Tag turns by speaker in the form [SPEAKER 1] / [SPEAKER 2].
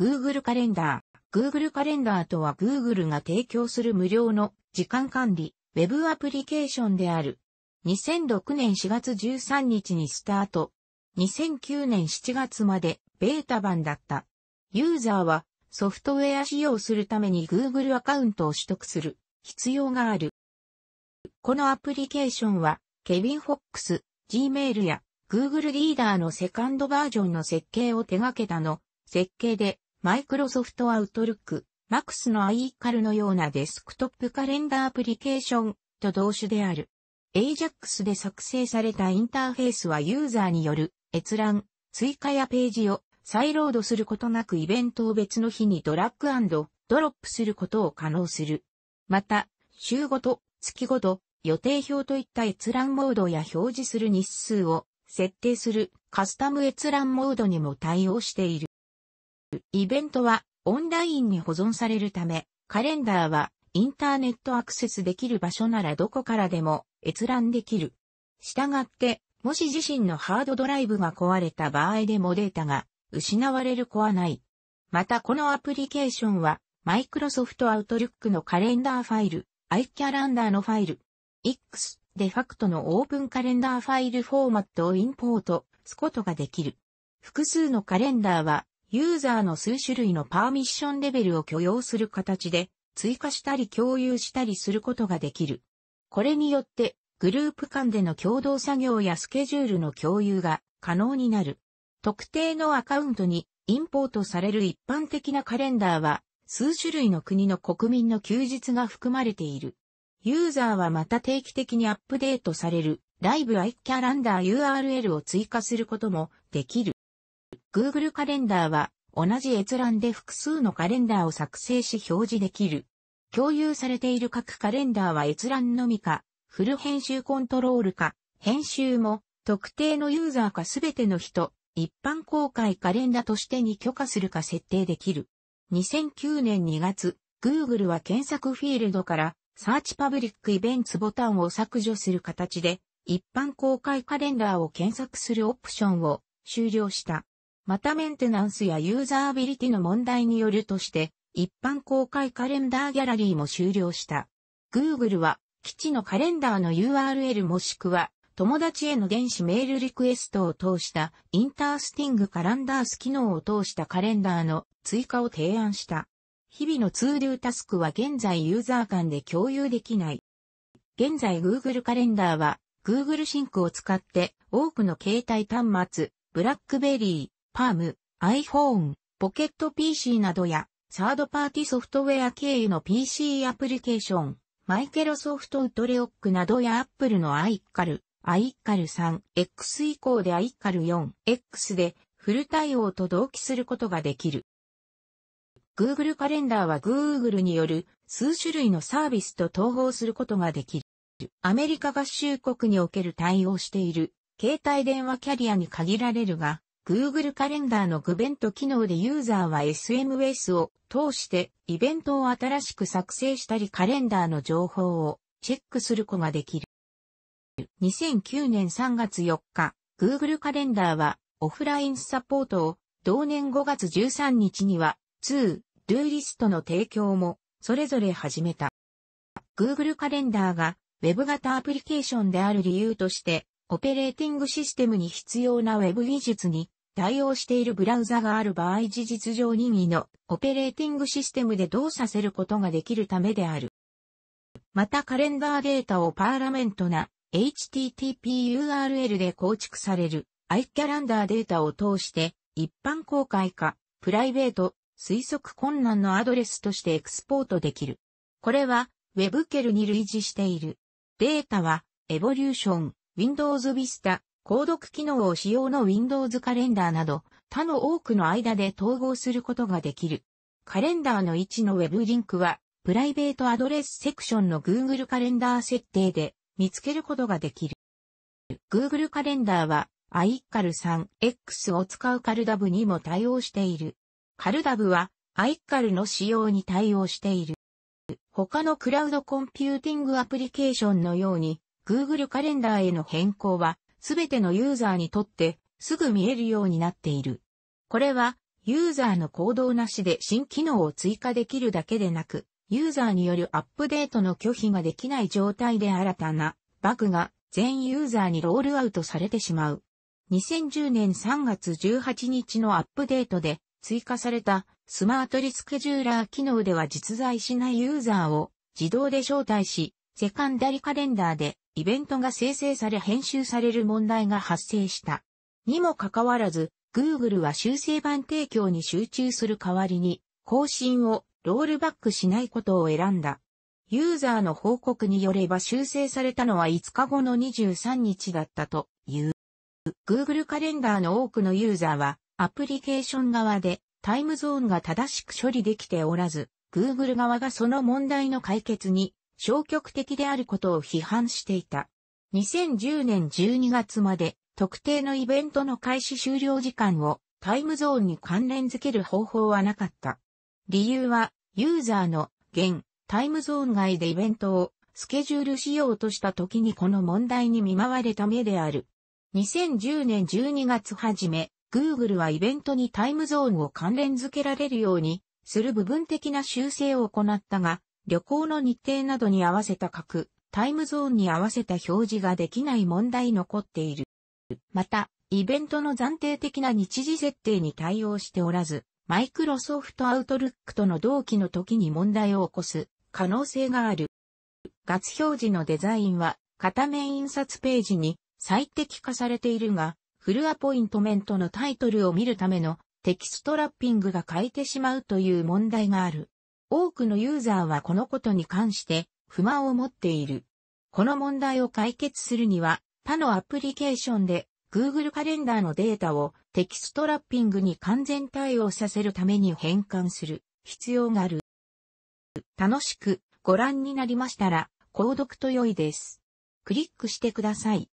[SPEAKER 1] Google カレンダー。Google カレンダーとは Google が提供する無料の時間管理、ウェブアプリケーションである。2006年4月13日にスタート。2009年7月までベータ版だった。ユーザーはソフトウェア使用するために Google アカウントを取得する必要がある。このアプリケーションはケビン・フォックス、Gmail や Google リーダーのセカンドバージョンの設計を手掛けたの設計でマイクロソフトアウトルック、マックスの i イ c a l のようなデスクトップカレンダーアプリケーションと同種である。AJAX で作成されたインターフェースはユーザーによる閲覧、追加やページを再ロードすることなくイベントを別の日にドラッグドロップすることを可能する。また、週ごと、月ごと、予定表といった閲覧モードや表示する日数を設定するカスタム閲覧モードにも対応している。イベントはオンラインに保存されるため、カレンダーはインターネットアクセスできる場所ならどこからでも閲覧できる。したがって、もし自身のハードドライブが壊れた場合でもデータが失われる子はない。またこのアプリケーションは、マイクロソフトアウト l ュックのカレンダーファイル、iCalendar のファイル、X デファクトのオープンカレンダーファイルフォーマットをインポートすことができる。複数のカレンダーはユーザーの数種類のパーミッションレベルを許容する形で、追加したり共有したりすることができる。これによって、グループ間での共同作業やスケジュールの共有が可能になる。特定のアカウントにインポートされる一般的なカレンダーは、数種類の国の国民の休日が含まれている。ユーザーはまた定期的にアップデートされるライブアイキャランダー URL を追加することもできる。Google カレンダーは同じ閲覧で複数のカレンダーを作成し表示できる。共有されている各カレンダーは閲覧のみか、フル編集コントロールか、編集も特定のユーザーかすべての人、一般公開カレンダーとしてに許可するか設定できる。2009年2月、Google は検索フィールドからサーチパブリックイベンツボタンを削除する形で一般公開カレンダーを検索するオプションを終了した。またメンテナンスやユーザービリティの問題によるとして、一般公開カレンダーギャラリーも終了した。Google は、基地のカレンダーの URL もしくは、友達への電子メールリクエストを通したインタースティングカランダース機能を通したカレンダーの追加を提案した。日々のツールタスクは現在ユーザー間で共有できない。現在 Google カレンダーは Google シンクを使って多くの携帯端末、ブラックベリー、パーム、iPhone、ポケット PC などや、サードパーティソフトウェア経由の PC アプリケーション、マイケロソフトウトレオックなどや Apple の iCal、iCal 3、X 以降で iCal 4、X でフル対応と同期することができる。Google カレンダーは Google による数種類のサービスと統合することができる。アメリカ合衆国における対応している携帯電話キャリアに限られるが、Google カレンダーのグベント機能でユーザーは SMS を通してイベントを新しく作成したりカレンダーの情報をチェックすることができる。2009年3月4日、Google カレンダーはオフラインサポートを同年5月13日には2、ルーリストの提供もそれぞれ始めた。Google カレンダーが Web 型アプリケーションである理由として、オペレーティングシステムに必要な Web 技術に対応しているブラウザがある場合事実上任意のオペレーティングシステムで動作せることができるためである。またカレンダーデータをパーラメントな HTTPURL で構築される iCalendar データを通して一般公開かプライベート推測困難のアドレスとしてエクスポートできる。これは WebKel に類似している。データは Evolution、Windows Vista、購読機能を使用の Windows カレンダーなど、他の多くの間で統合することができる。カレンダーの位置の Web リンクは、プライベートアドレスセクションの Google カレンダー設定で見つけることができる。Google カレンダーは、iCal3X を使うカルダブにも対応している。カルダブは iCal の仕様に対応している。他のクラウドコンピューティングアプリケーションのように Google カレンダーへの変更はすべてのユーザーにとってすぐ見えるようになっている。これはユーザーの行動なしで新機能を追加できるだけでなく、ユーザーによるアップデートの拒否ができない状態で新たなバグが全ユーザーにロールアウトされてしまう。2010年3月18日のアップデートで追加されたスマートリスケジューラー機能では実在しないユーザーを自動で招待し、セカンダリカレンダーでイベントが生成され編集される問題が発生した。にもかかわらず、Google は修正版提供に集中する代わりに、更新をロールバックしないことを選んだ。ユーザーの報告によれば修正されたのは5日後の23日だったという。Google カレンダーの多くのユーザーは、アプリケーション側でタイムゾーンが正しく処理できておらず、Google 側がその問題の解決に消極的であることを批判していた。2010年12月まで特定のイベントの開始終了時間をタイムゾーンに関連づける方法はなかった。理由はユーザーの現タイムゾーン外でイベントをスケジュールしようとした時にこの問題に見舞われた目である。2010年12月初め、Google はイベントにタイムゾーンを関連づけられるようにする部分的な修正を行ったが、旅行の日程などに合わせた各タイムゾーンに合わせた表示ができない問題残っている。また、イベントの暫定的な日時設定に対応しておらず、マイクロソフトアウトルックとの同期の時に問題を起こす可能性がある。月表示のデザインは片面印刷ページに最適化されているが、フルアポイントメントのタイトルを見るためのテキストラッピングが変えてしまうという問題がある。多くのユーザーはこのことに関して不満を持っている。この問題を解決するには、他のアプリケーションで Google カレンダーのデータをテキストラッピングに完全対応させるために変換する必要がある。楽しくご覧になりましたら、購読と良いです。クリックしてください。